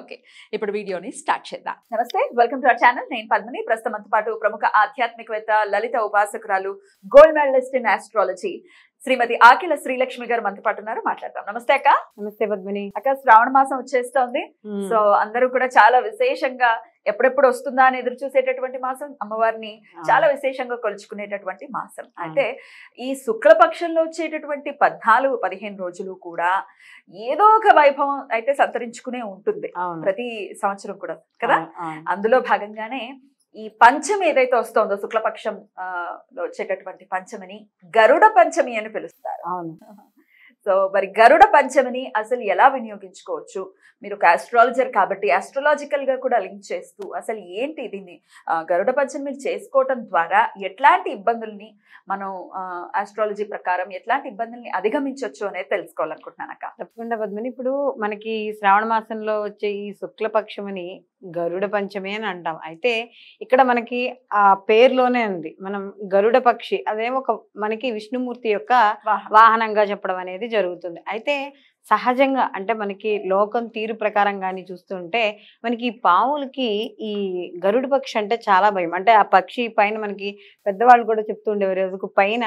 okay ఇప్పుడు వీడియోని start చేద్దాం నమస్తే వెల్కమ్ టు అవర్ ఛానల్ నేను పద్మని ప్రస్తుతం పాటు ప్రముఖ ఆధ్యాత్మికవేత్త లలిత ఉపాసకురాలు gold medallist in astrology Shrimati Akila Srilakshmi గారు మనతో పాటు ఉన్నారు మాట్లాడతాం నమస్తే అక్క నమస్తే పద్మిని అక్క శ్రావణ మాసం వచ్చేస్తోంది సో అందరూ కూడా చాలా విశేషంగా ఎప్పుడెప్పుడు వస్తుందా అని ఎదురు చూసేటటువంటి మాసం అమ్మవారిని చాలా విశేషంగా కొలుచుకునేటటువంటి మాసం అయితే ఈ శుక్లపక్షంలో వచ్చేటటువంటి పద్నాలుగు పదిహేను రోజులు కూడా ఏదో ఒక వైభవం అయితే సంతరించుకునే ఉంటుంది ప్రతి సంవత్సరం కూడా కదా అందులో భాగంగానే ఈ పంచమి ఏదైతే వస్తుందో శుక్లపక్షం లో వచ్చేటటువంటి పంచమిని గరుడ పంచమి అని పిలుస్తారు అవును సో మరి గరుడ పంచమిని అసలు ఎలా వినియోగించుకోవచ్చు మీరు ఒక ఆస్ట్రాలజర్ కాబట్టి ఆస్ట్రాలజికల్గా కూడా లింక్ చేస్తూ అసలు ఏంటి దీన్ని గరుడ పంచమి చేసుకోవటం ద్వారా ఎట్లాంటి ఇబ్బందుల్ని మనం ఆస్ట్రాలజీ ప్రకారం ఎట్లాంటి ఇబ్బందుల్ని అధిగమించవచ్చు అనేది తెలుసుకోవాలనుకుంటున్నాను అక్క తప్పకుండా పద్మని ఇప్పుడు మనకి శ్రావణ మాసంలో వచ్చే ఈ శుక్లపక్షమని గరుడ పంచమి అని అంటాం అయితే ఇక్కడ మనకి ఆ పేరులోనే ఉంది మనం గరుడ పక్షి అదే ఒక మనకి విష్ణుమూర్తి యొక్క వాహనంగా చెప్పడం అనేది జరుగుతుంది అయితే సహజంగా అంటే మనకి లోకం తీరు ప్రకారం కానీ చూస్తుంటే మనకి ఈ పాములకి ఈ గరుడు పక్షి అంటే చాలా భయం అంటే ఆ పక్షి పైన మనకి పెద్దవాళ్ళు కూడా చెప్తుండేవారు రోజుకు పైన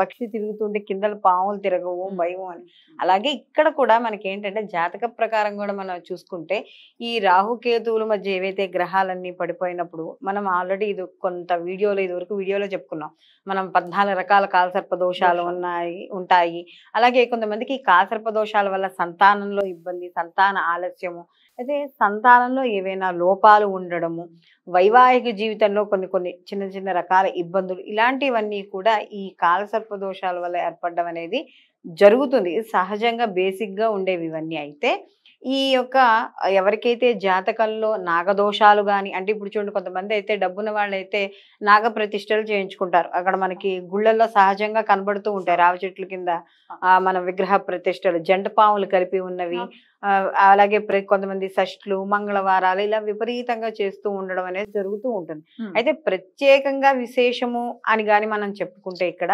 పక్షి తిరుగుతుంటే కింద పాములు తిరగవు భయం అని అలాగే ఇక్కడ కూడా మనకి ఏంటంటే జాతక ప్రకారం కూడా మనం చూసుకుంటే ఈ రాహుకేతువుల మధ్య ఏవైతే గ్రహాలన్నీ పడిపోయినప్పుడు మనం ఆల్రెడీ ఇది కొంత వీడియోలో ఇదివరకు వీడియోలో చెప్పుకున్నాం మనం పద్నాలుగు రకాల కాలసర్ప దోషాలు ఉన్నాయి ఉంటాయి అలాగే కొంతమందికి కాలసర్ప దోషాలు దోషాల వల్ల సంతానంలో ఇబ్బంది సంతాన ఆలస్యము అయితే సంతానంలో ఏవైనా లోపాలు ఉండడము వైవాహిక జీవితంలో కొన్ని కొన్ని చిన్న చిన్న రకాల ఇబ్బందులు ఇలాంటివన్నీ కూడా ఈ కాలసర్ప దోషాల వల్ల ఏర్పడడం అనేది జరుగుతుంది సహజంగా బేసిక్గా ఉండేవి ఇవన్నీ అయితే ఈ యొక్క ఎవరికైతే జాతకంలో నాగదోషాలు కానీ అంటే ఇప్పుడు చూడండి కొంతమంది అయితే డబ్బున్న వాళ్ళైతే నాగ ప్రతిష్టలు చేయించుకుంటారు అక్కడ మనకి గుళ్ళల్లో సహజంగా కనబడుతూ ఉంటాయి రావి చెట్ల కింద మన విగ్రహ ప్రతిష్టలు జంట పాములు కలిపి ఉన్నవి అలాగే కొంతమంది షష్ట్లు మంగళవారాలు ఇలా విపరీతంగా చేస్తూ ఉండడం అనేది జరుగుతూ ఉంటుంది అయితే ప్రత్యేకంగా విశేషము అని గాని మనం చెప్పుకుంటే ఇక్కడ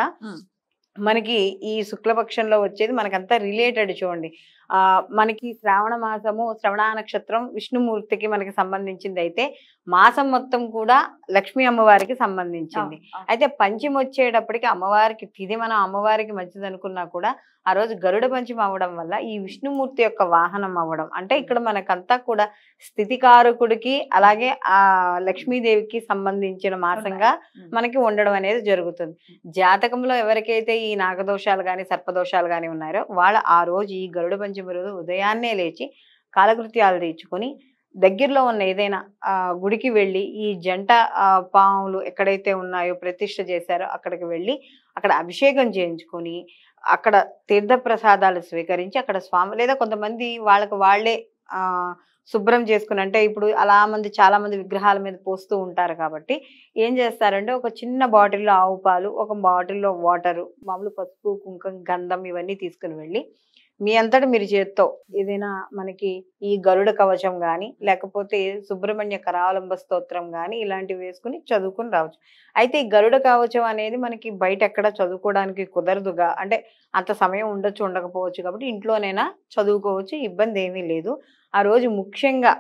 మనకి ఈ శుక్లపక్షంలో వచ్చేది మనకంతా రిలేటెడ్ చూడండి ఆ మనకి శ్రావణ మాసము శ్రవణ నక్షత్రం విష్ణుమూర్తికి మనకి సంబంధించింది అయితే మాసం మొత్తం కూడా లక్ష్మీ అమ్మవారికి సంబంధించింది అయితే పంచమి వచ్చేటప్పటికి అమ్మవారికి తిది మనం అమ్మవారికి మంచిది అనుకున్నా కూడా ఆ రోజు గరుడ పంచమి అవ్వడం వల్ల ఈ విష్ణుమూర్తి యొక్క వాహనం అవ్వడం అంటే ఇక్కడ మనకంతా కూడా స్థితికారకుడికి అలాగే ఆ లక్ష్మీదేవికి సంబంధించిన మాసంగా మనకి ఉండడం అనేది జరుగుతుంది జాతకంలో ఎవరికైతే ఈ నాగదోషాలు కానీ సర్పదోషాలు కానీ ఉన్నారో వాళ్ళ ఆ రోజు ఈ గరుడ పంచమి రోజు ఉదయాన్నే లేచి కాలకృత్యాలు తీర్చుకొని దగ్గరలో ఉన్న ఏదైనా గుడికి వెళ్ళి ఈ జంట పాములు ఎక్కడైతే ఉన్నాయో ప్రతిష్ట చేశారో అక్కడికి వెళ్ళి అక్కడ అభిషేకం చేయించుకొని అక్కడ తీర్థప్రసాదాలు స్వీకరించి అక్కడ స్వామి లేదా కొంతమంది వాళ్ళకు వాళ్ళే శుభ్రం చేసుకుని అంటే ఇప్పుడు అలా మంది చాలా మంది విగ్రహాల మీద పోస్తూ ఉంటారు కాబట్టి ఏం చేస్తారంటే ఒక చిన్న బాటిల్లో ఆవు పాలు ఒక బాటిల్లో వాటరు మామూలు పసుపు కుంకం గంధం ఇవన్నీ తీసుకుని వెళ్ళి మీ అంతటి మీరు చేత్తో ఏదైనా మనకి ఈ గరుడ కవచం కానీ లేకపోతే సుబ్రహ్మణ్య కరావలంబ స్తోత్రం కానీ ఇలాంటివి వేసుకుని చదువుకుని రావచ్చు అయితే ఈ గరుడ కవచం అనేది మనకి బయట ఎక్కడ చదువుకోవడానికి కుదరదుగా అంటే అంత సమయం ఉండొచ్చు ఉండకపోవచ్చు కాబట్టి ఇంట్లోనైనా చదువుకోవచ్చు ఇబ్బంది ఏమీ లేదు ఆ రోజు ముఖ్యంగా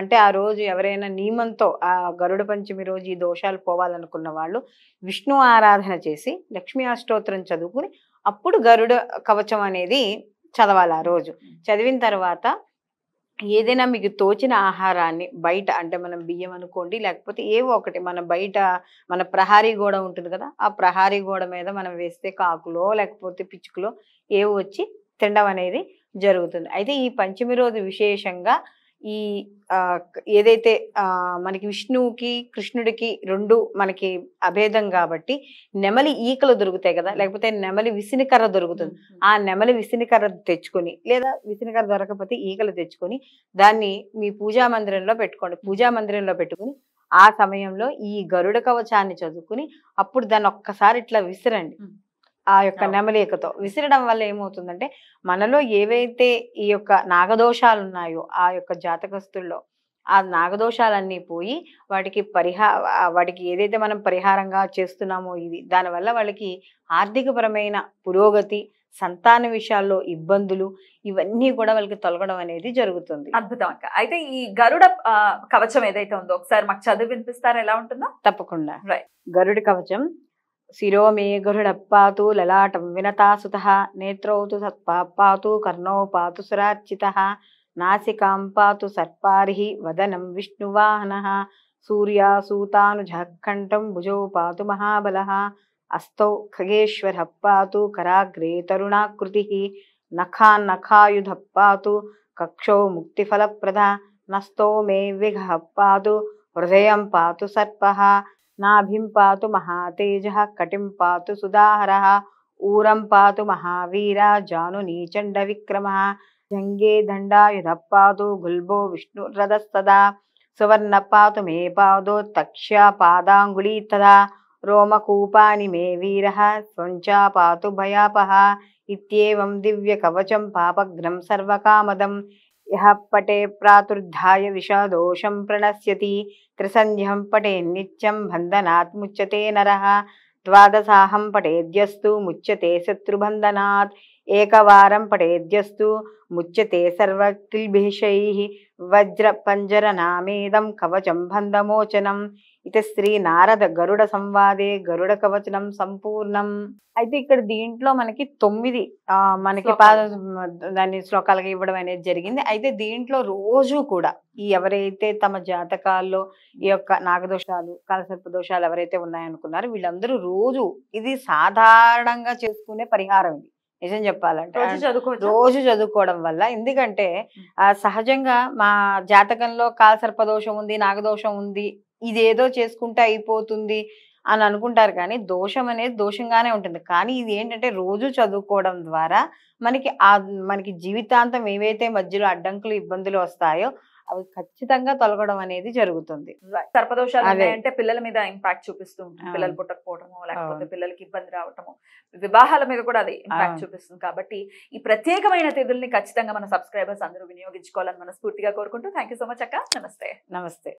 అంటే ఆ రోజు ఎవరైనా నియమంతో ఆ గరుడ పంచమి రోజు ఈ దోషాలు పోవాలనుకున్న వాళ్ళు విష్ణు ఆరాధన చేసి లక్ష్మీ అష్టోత్రం చదువుకుని అప్పుడు గరుడ కవచం అనేది చదవాలి ఆ రోజు చదివిన తర్వాత ఏదైనా మీకు తోచిన ఆహారాన్ని బయట అంటే మనం బియ్యం అనుకోండి లేకపోతే ఏవో ఒకటి మన బయట మన ప్రహారీ గోడ ఉంటుంది కదా ఆ ప్రహారీ గోడ మీద మనం వేస్తే కాకులో లేకపోతే పిచ్చుకలో ఏవో వచ్చి తినడం అనేది జరుగుతుంది అయితే ఈ పంచమి రోజు విశేషంగా ఈ ఏదైతే మనకి విష్ణువుకి కృష్ణుడికి రెండు మనకి అభేదం కాబట్టి నెమలి ఈకలు దొరుకుతాయి కదా లేకపోతే నెమలి విసినికర్ర దొరుకుతుంది ఆ నెమలి విసినికర్ర తెచ్చుకొని లేదా విసినికర్ర దొరకకపోతే ఈకలు తెచ్చుకొని దాన్ని మీ పూజా మందిరంలో పెట్టుకోండి పూజా మందిరంలో పెట్టుకుని ఆ సమయంలో ఈ గరుడ కవచాన్ని చదువుకుని అప్పుడు దాన్ని ఒక్కసారి ఇట్లా విసిరండి ఆ యొక్క నెమలికతో విసిరడం వల్ల ఏమవుతుందంటే మనలో ఏవైతే ఈ యొక్క నాగదోషాలు ఉన్నాయో ఆ యొక్క జాతకస్తుల్లో ఆ నాగదోషాలన్నీ పోయి వాటికి పరిహా వాటికి ఏదైతే మనం పరిహారంగా చేస్తున్నామో ఇది దానివల్ల వాళ్ళకి ఆర్థికపరమైన పురోగతి సంతాన విషయాల్లో ఇబ్బందులు ఇవన్నీ కూడా వాళ్ళకి తొలగడం అనేది జరుగుతుంది అద్భుతం అక్క అయితే ఈ గరుడ కవచం ఏదైతే ఉందో ఒకసారి మాకు చదువు వినిపిస్తారా ఎలా ఉంటుందో తప్పకుండా గరుడ కవచం శిరో మే గరుడప్పాతు లలాటం వినతాసుత నేత్రౌ తు సత్పాపాతు కర్ణౌ పాతు సురార్చిత నాసికాం పాతు సర్పారి వదనం విష్ణువాహన సూర్యాసూతానుజాఖండం భుజౌ పాతు మహాబల అస్తౌ ఖగేశ్వర పాతు కరాగ్రే తరుణాకృతి నఖాన్నఖాయుధ పాతు కక్షౌ ముక్తిఫలప్రద నస్తౌ మే విఘ పాతు హృదయం పాతు సర్ప నాభిం పాతు మహాతేజ కటిం పాతు సుధాహర ఊరం పాతు మహావీర జాను నీచండ విక్రమ జంగే దండాయుధ పాదు గుల్బో విష్ణురథస్తదా సువర్ణ పాతు మే పాదో తక్ష పాదాంగుళీ తదా రోమకూపాని మే వీర స్వంచా పాతు భయాపహ ఇత్యేవం కవచం పాపగ్రం సర్వకామదం యహ పటే ప్రాతుర్ధాయ విషాదోషం ప్రణశ్యతి త్రిసంధ్యం పటే నిత్యం బంధనాత్ ముచ్యతే నర ద్వాదశాహం పటేద్యస్తు ముచ్యతే శత్రుబంధనాత్ ఏకవారం పడేద్యస్తు ముచ్యతే పంజర వజ్రపంజరనామేదం కవచం బంధమోచనం ఇది శ్రీ నారద గరుడ సంవాదే గరుడ కవచనం సంపూర్ణం అయితే ఇక్కడ దీంట్లో మనకి తొమ్మిది ఆ మనకి దాన్ని శ్లోకాలుగా ఇవ్వడం అనేది జరిగింది అయితే దీంట్లో రోజు కూడా ఈ ఎవరైతే తమ జాతకాల్లో ఈ యొక్క నాగదోషాలు కాలసర్ప దోషాలు ఎవరైతే ఉన్నాయనుకున్నారో వీళ్ళందరూ రోజు ఇది సాధారణంగా చేసుకునే పరిహారం ఇది నిజం చెప్పాలంటే రోజు చదువుకోవడం వల్ల ఎందుకంటే సహజంగా మా జాతకంలో కాలసర్పదోషం ఉంది నాగదోషం ఉంది ఇదేదో చేసుకుంటే అయిపోతుంది అని అనుకుంటారు కానీ దోషం అనేది దోషంగానే ఉంటుంది కానీ ఇది ఏంటంటే రోజు చదువుకోవడం ద్వారా మనకి ఆ మనకి జీవితాంతం ఏవైతే మధ్యలో అడ్డంకులు ఇబ్బందులు వస్తాయో అవి ఖచ్చితంగా తొలగడం అనేది జరుగుతుంది సర్పదోషాలు అంటే పిల్లల మీద ఇంపాక్ట్ చూపిస్తూ ఉంటాయి పిల్లలు పుట్టకపోవడము లేకపోతే పిల్లలకి ఇబ్బంది రావటము వివాహాల మీద కూడా అది ఇంపాక్ట్ చూపిస్తుంది కాబట్టి ఈ ప్రత్యేకమైన తిథుల్ని ఖచ్చితంగా మన సబ్స్క్రైబర్స్ అందరూ వినియోగించుకోవాలని మనస్ఫూర్తిగా కోరుకుంటూ థ్యాంక్ సో మచ్ అక్క నమస్తే నమస్తే